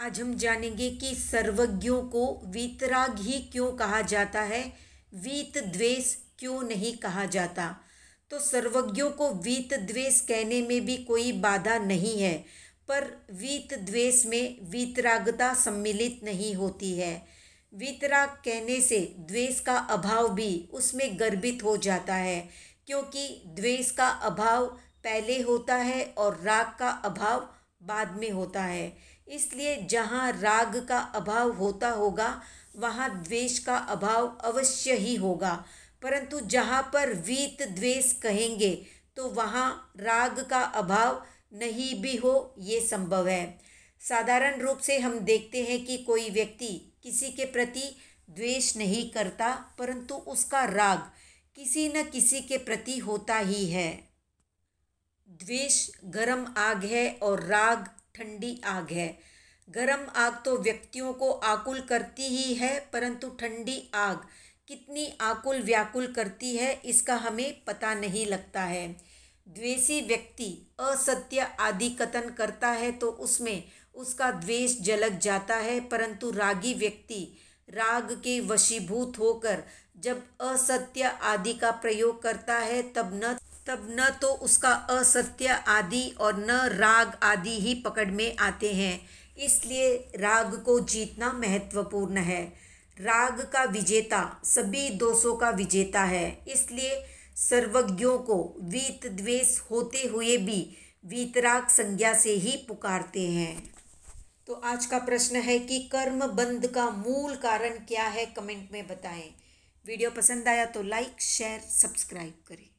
आज हम जानेंगे कि सर्वज्ञों को वीतराग ही क्यों कहा जाता है वीत द्वेष क्यों नहीं कहा जाता तो सर्वज्ञों को वीत द्वेष कहने में भी कोई बाधा नहीं है पर वीत द्वेष में वीतरागता सम्मिलित नहीं होती है वीतराग कहने से द्वेष का अभाव भी उसमें गर्भित हो जाता है क्योंकि द्वेष का अभाव पहले होता है और राग का अभाव बाद में होता है इसलिए जहाँ राग का अभाव होता होगा वहाँ द्वेष का अभाव अवश्य ही होगा परंतु जहाँ पर वीत द्वेष कहेंगे तो वहाँ राग का अभाव नहीं भी हो ये संभव है साधारण रूप से हम देखते हैं कि कोई व्यक्ति किसी के प्रति द्वेष नहीं करता परंतु उसका राग किसी न किसी के प्रति होता ही है द्वेष गर्म आग है और राग ठंडी आग है गर्म आग तो व्यक्तियों को आकुल करती ही है परंतु ठंडी आग कितनी आकुल व्याकुल करती है इसका हमें पता नहीं लगता है द्वेषी व्यक्ति असत्य आदि कथन करता है तो उसमें उसका द्वेष जलक जाता है परंतु रागी व्यक्ति राग के वशीभूत होकर जब असत्य आदि का प्रयोग करता है तब न तब न तो उसका असत्य आदि और न राग आदि ही पकड़ में आते हैं इसलिए राग को जीतना महत्वपूर्ण है राग का विजेता सभी दोषों का विजेता है इसलिए सर्वज्ञों को वीत द्वेष होते हुए भी वीतराग संज्ञा से ही पुकारते हैं तो आज का प्रश्न है कि कर्म बंद का मूल कारण क्या है कमेंट में बताएं वीडियो पसंद आया तो लाइक शेयर सब्सक्राइब करें